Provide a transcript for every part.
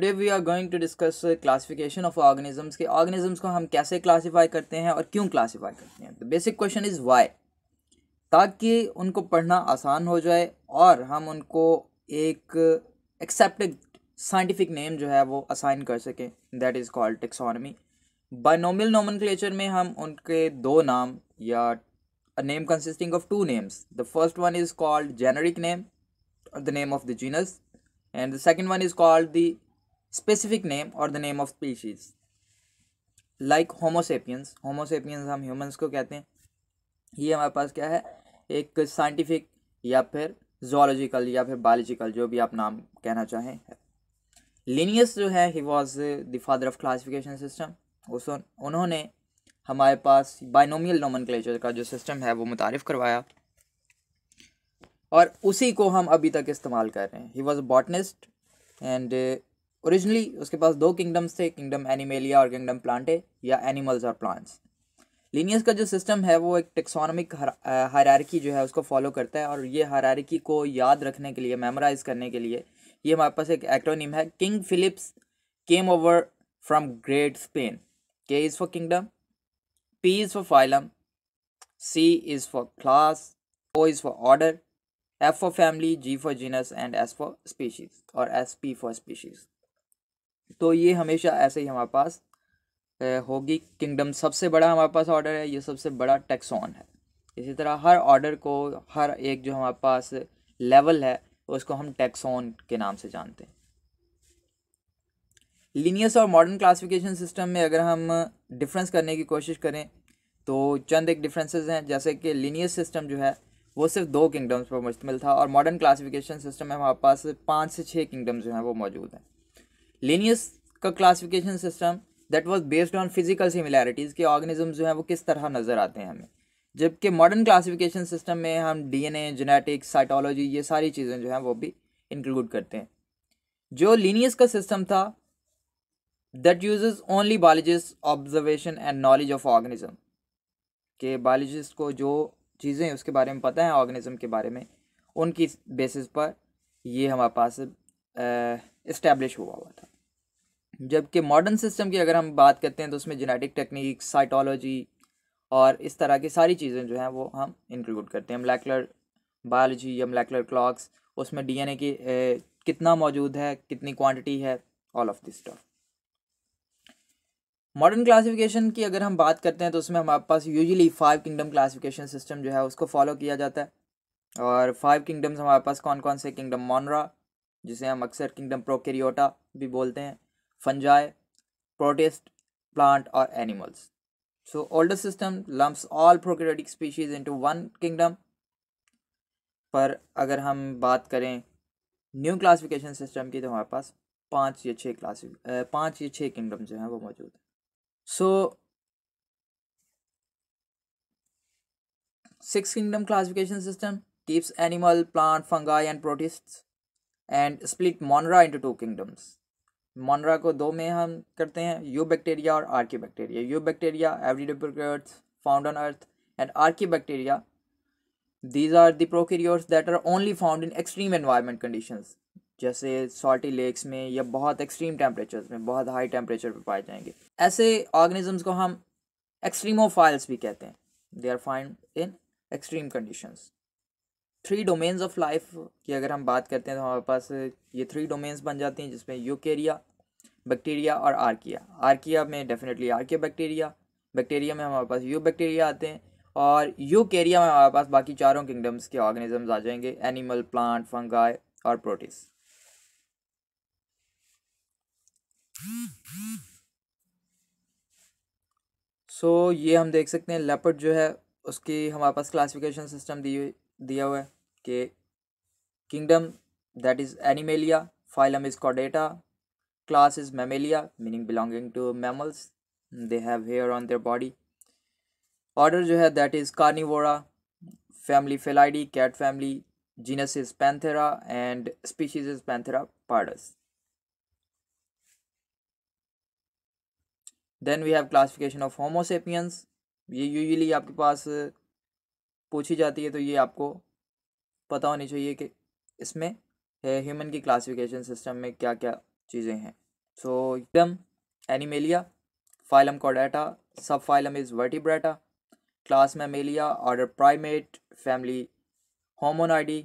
Today we are going to discuss classification of organisms के organisms को हम कैसे क्लासीफाई करते हैं और क्यों क्लासीफाई करते हैं तो बेसिक क्वेश्चन इज़ वाई ताकि उनको पढ़ना आसान हो जाए और हम उनको एक एक्सेप्टेड साइंटिफिक नेम जो है वो असाइन कर सकें that is called taxonomy binomial nomenclature में हम उनके दो नाम या name consisting of two names the first one is called generic name the name of the genus and the second one is called the specific name or the name of species like Homo sapiens Homo sapiens हम humans को कहते हैं ये हमारे पास क्या है एक scientific या फिर जोलॉजिकल या फिर बायोलॉजिकल जो भी आप नाम कहना चाहें लीनियस जो है he was the father of classification system उस उन्होंने हमारे पास बाइनोमियल नोमन का जो सिस्टम है वो मुतारफ़ करवाया और उसी को हम अभी तक इस्तेमाल कर रहे हैं he was botanist and originally उसके पास दो किंगडम्स थे किंगडम एनिमेलिया और किंगडम प्लांटे या एनिमल्स और प्लांट्स लीनियस का जो सिस्टम है वो एक टेक्सोनमिक हरारकी जो है उसको फॉलो करता है और ये हरारकी को याद रखने के लिए मेमोराइज करने के लिए ये हमारे पास एक एक्टोनिम है King Philip's came over from great Spain K is for kingdom P is for phylum C is for class O is for order F for family G for genus and S for species or S P for species तो ये हमेशा ऐसे ही हमारे पास होगी kingdom सबसे बड़ा हमारे पास order है ये सबसे बड़ा टैक्सॉन है इसी तरह हर ऑर्डर को हर एक जो हमारे पास लेवल है उसको हम टैक्सॉन के नाम से जानते हैं लीनियस और मॉडर्न क्लासिफिकेशन सिस्टम में अगर हम डिफरेंस करने की कोशिश करें तो चंद एक डिफरेंसेस हैं जैसे कि लीनियस सिस्टम जो है वो सिर्फ दो किंगडम्स पर मुश्तमिल था और मॉडर्न क्लासिफिकेशन सिस्टम में हमारे पास पाँच से छः किंगडम्स जो हैं वो मौजूद हैं लीनियस का classification system that was based on physical similarities के ऑर्गेनिज्म जो हैं वो किस तरह नज़र आते हैं हमें जबकि मॉडर्न क्लासिफिकेशन सिस्टम में हम डीएनए जेनेटिक्स साइटोलॉजी ये सारी चीज़ें जो हैं वो भी इंक्लूड करते हैं जो लीनियस का सिस्टम था that use only biologist observation and knowledge of organism के बायोलॉजिस्ट को जो चीज़ें उसके बारे में पता है ऑर्गेनिज्म के बारे में उनकी बेसिस पर ये हमारे पास इस्टेब्लिश हुआ हुआ था जबकि मॉडर्न सिस्टम की अगर हम बात करते हैं तो उसमें जेनेटिक टेक्निक साइटोलॉजी और इस तरह की सारी चीज़ें जो हैं वो हम इंक्लूड करते हैं मलैकुलर बायोलॉजी या मलैकुलर क्लॉक्स उसमें डीएनए की ए, कितना मौजूद है कितनी क्वांटिटी है all of this stuff modern classification की अगर हम बात करते हैं तो उसमें हमारे पास usually five kingdom classification system जो है उसको फॉलो किया जाता है और फाइव किंगडम्स हमारे पास कौन कौन से किंगडम मॉनरा जिसे हम अक्सर किंगडम प्रोकेरियोटा भी बोलते हैं fungi, protist, plant, or animals. So older system lumps all prokaryotic species into one kingdom पर अगर हम बात करें न्यू क्लासिफिकेशन सिस्टम की तो हमारे पास पांच या छः क्लास पांच या छः किंगडम जो हैं वो मौजूद हैं so six kingdom classification system keeps animal plant fungi and protist and split Monera into two kingdoms Monera को दो में हम करते हैं यू बैक्टीरिया और archaebacteria eubacteria every found on earth and archaebacteria these are the prokaryotes that are only found in extreme environment condition जैसे salty lakes में या बहुत एक्सट्रीम टेम्परेचर्स में बहुत हाई टेम्परेचर पर पाए जाएंगे ऐसे ऑर्गेनिजम्स को हम फाइल्स भी कहते हैं they are find in extreme conditions three domains of life की अगर हम बात करते हैं तो हमारे पास ये थ्री डोमेन्स बन जाती हैं जिसमें यूकेरिया बैक्टीरिया और आर्किया आर्किया में डेफिनेटली आर्किया बैक्टीरिया बैक्टीरिया में हमारे पास यू बैक्टीरिया आते हैं और यू केरिया में हमारे पास बाकी चारों किंगडम्स के ऑर्गेनिजम्स आ जाएंगे एनिमल प्लांट फंगाई और प्रोटीस सो so, ये हम देख सकते हैं लेपर्ड जो है उसकी हमारे पास क्लासिफिकेशन सिस्टम दी हुई दिया हुआ है कि kingdom that is Animalia phylum is कॉडेटा class is Mammalia meaning belonging to mammals they have hair on their body order जो है that is Carnivora family Felidae cat family genus is Panthera and species is Panthera pardus then we have classification of Homo sapiens ये usually आपके पास पूछी जाती है तो ये आपको पता होनी चाहिए कि इसमें ह्यूमन की क्लासिफिकेशन सिस्टम में क्या क्या चीज़ें हैं सो एकदम एनिमेलिया फाइलम कॉडाटा subphylum is Vertebrata class Mammalia order primate family Hominidae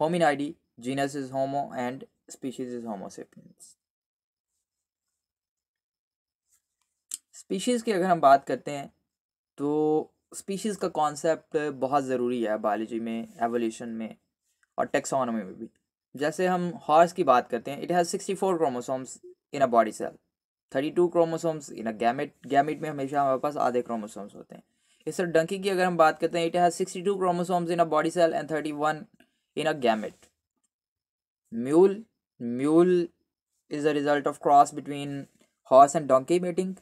Hominidae genus is Homo and species is Homo sapiens species की अगर हम बात करते हैं तो स्पीशीज़ का कॉन्सेप्ट बहुत ज़रूरी है बायोलॉजी में एवोल्यूशन में और टेक्सोनोमी में भी जैसे हम हॉर्स की बात करते हैं it has sixty four chromosomes in a body cell thirty two chromosomes in a gamete gamete में हमेशा हमारे पास आधे क्रोमोसोम्स होते हैं इस तरह डंकी की अगर हम बात करते हैं it has sixty two chromosomes in a body cell and thirty one in a gamete mule mule is a result of cross between horse and donkey mating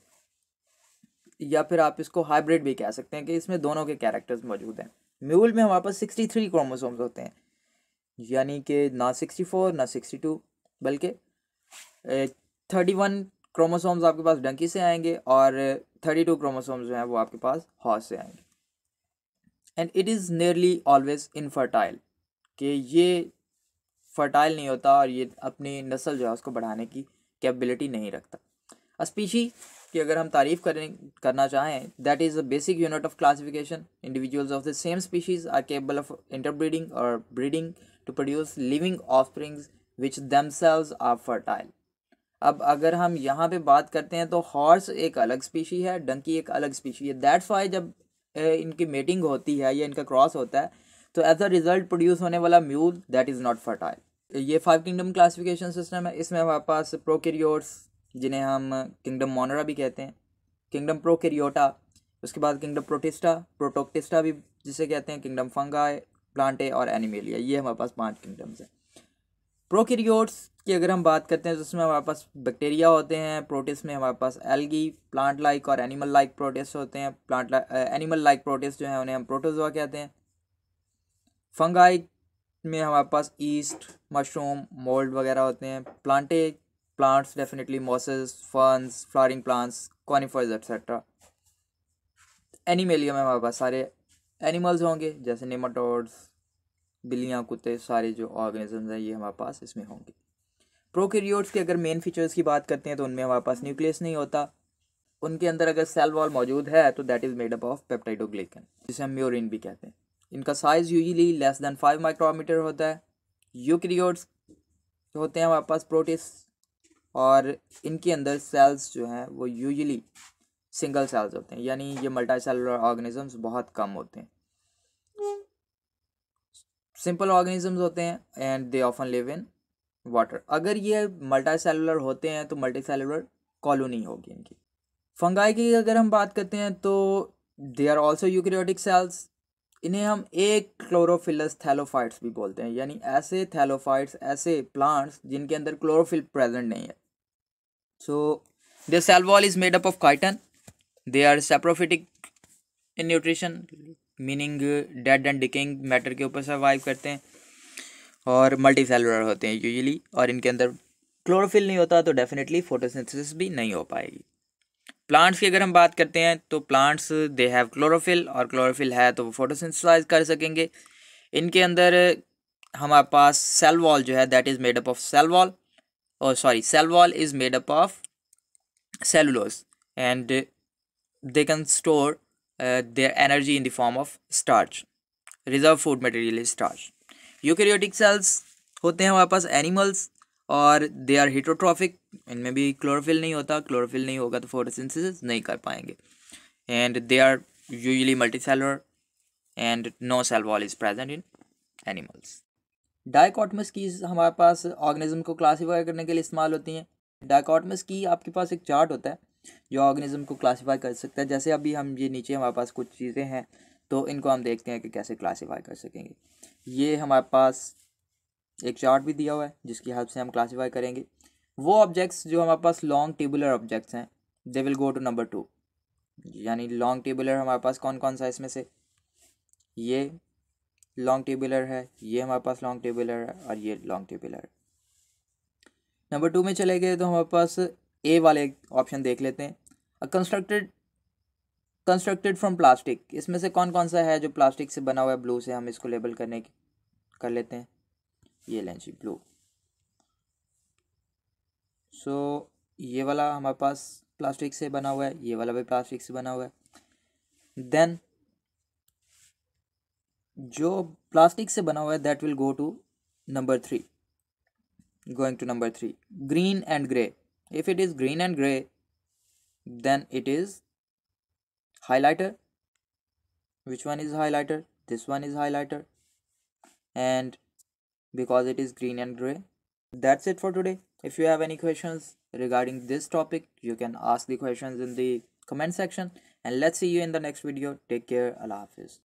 या फिर आप इसको हाइब्रिड भी कह सकते हैं कि इसमें दोनों के कैरेक्टर्स मौजूद हैं म्यूल में हमारे पास सिक्सटी थ्री क्रोमोसोम्स होते हैं यानी कि ना सिक्सटी फोर ना सिक्सटी टू बल्कि थर्टी वन क्रोमोसोम्स आपके पास डंकी से आएंगे और थर्टी टू क्रोमोसोम्स जो हैं वो आपके पास हॉर्स से आएंगे and it is nearly always infertile कि ये फर्टाइल नहीं होता और ये अपनी नस्ल जो है उसको बढ़ाने की कैपेबिलिटी नहीं रखता अस्पीशी की अगर हम तारीफ करें करना चाहें that is a basic unit of classification individuals of the same species are capable of interbreeding or breeding to produce living offsprings which themselves are fertile अब अगर हम यहाँ पे बात करते हैं तो हॉर्स एक अलग स्पीशी है डंकी एक अलग स्पीशी है दैट्स वाई जब इनकी मेटिंग होती है या इनका क्रॉस होता है तो एज अ रिजल्ट प्रोड्यूस होने वाला mule that is not fertile ये फाइव किंगडम क्लासिफिकेशन सिस्टम है इसमें हमारे पास प्रोकेरियोट्स जिन्हें हम किंगडम मोनरा भी कहते हैं किंगडम प्रोकेरियोटा उसके बाद किंगडम प्रोटिस्टा प्रोटोक्टिस्टा भी जिसे कहते हैं किंगडम फंगाई प्लांटे और एनिमेलिया ये हमारे पास पांच किंगडम्स हैं प्रोकेरियोट्स की अगर हम बात करते हैं तो उसमें हमारे पास बैक्टीरिया होते हैं प्रोटिस में हमारे पास एल्गी प्लांट लाइक और एनिमल लाइक प्रोटिस होते हैं प्लांट एनिमल लाइक प्रोटिस जो है उन्हें हम प्रोटोजोआ कहते हैं फंगाई में हमारे पास ईस्ट मशरूम मोल्ड वगैरह होते हैं Plantae plants definitely mosses ferns flowering plants conifers etc Animalia में हमारे पास सारे एनिमल्स होंगे जैसे नेमाटोड्स बिल्लियाँ कुत्ते सारे जो ऑर्गेनिजम्स हैं ये हमारे पास इसमें होंगे प्रोकैरियोट्स की अगर मेन फीचर्स की बात करते हैं तो उनमें हमारे पास न्यूक्लियस नहीं होता उनके अंदर अगर सेल वॉल मौजूद है तो that is made up of peptidoglycan जिसे हम म्योरिन भी कहते हैं इनका size usually less than five micrometre होता है यूक्रियोट्स होते हैं हमारे पास प्रोटीस और इनके अंदर सेल्स जो हैं वो यूजली सिंगल सेल्स होते हैं यानी ये मल्टा सेलुलर ऑर्गेनिजम्स बहुत कम होते हैं सिंपल ऑर्गेनिजम्स होते हैं and they often live in water अगर ये मल्टा सेलुलर होते हैं तो मल्टी सेलुलर कॉलोनी होगी इनकी फंगाई की अगर हम बात करते हैं तो they are also eukaryotic cells इन्हें हम एक क्लोरोफिलस थैलोफाइट्स भी बोलते हैं यानी ऐसे थैलोफाइट्स ऐसे प्लांट्स जिनके अंदर क्लोरोफिल प्रेजेंट नहीं है so the cell wall is made up of chitin they are saprophytic in nutrition meaning dead and decaying matter ke upar survive karte hain aur multicellular hote hain usually aur inke andar अंदर chlorophyll नहीं होता तो definitely photosynthesis भी नहीं हो पाएगी plants की अगर हम बात करते हैं तो प्लांट्स दे हैव क्लोरोफिल और क्लोरोफिल है तो वो फोटोसिंथेसाइज कर सकेंगे इनके अंदर हमारे पास सेल वॉल जो है that is made up of cell wall oh sorry cell wall is made up of cellulose and they can store uh, their energy in the form of starch reserve food material is starch eukaryotic cells hote hain hamare animals or they are heterotrophic and maybe chlorophyll nahi hota chlorophyll nahi hoga to photosynthesis nahi kar payenge and they are usually multicellular and no cell wall is present in animals dichotomous की हमारे पास organism को classify करने के लिए इस्तेमाल होती हैं डायकॉटमस की आपके पास एक चार्ट होता है जो ऑर्गेनिज्म को क्लासीफाई कर सकता है जैसे अभी हम ये नीचे हमारे पास कुछ चीज़ें हैं तो इनको हम देखते हैं कि कैसे क्लासीफाई कर सकेंगे ये हमारे पास एक चार्ट भी दिया हुआ है जिसकी हेल्प से हम क्लासीफाई करेंगे वो ऑब्जेक्ट्स जो हमारे पास लॉन्ग टेबुलर ऑब्जेक्ट्स हैं they will go to number two यानी लॉन्ग टेबुलर हमारे पास कौन कौन सा इसमें से ये लॉन्ग टेबलर है ये हमारे पास लॉन्ग टेबलर है और ये लॉन्ग टेबलर नंबर टू में चले गए तो हमारे पास ए वाले ऑप्शन देख लेते हैं कंस्ट्रक्टेड कंस्ट्रक्टेड फ्रॉम प्लास्टिक इसमें से कौन कौन सा है जो प्लास्टिक से बना हुआ है ब्लू से हम इसको लेबल करने की कर लेते हैं ये लें जी ब्लू सो so, ये वाला हमारे पास प्लास्टिक से बना हुआ है ये वाला भी प्लास्टिक से बना हुआ है देन जो plastic से बना That will go to number three. going to number three green and gray if it is green and gray then it is highlighter which one is highlighter this one is highlighter and because it is green and gray that's it for today if you have any questions regarding this topic you can ask the questions in the comment section and let's see you in the next video take care allah hafiz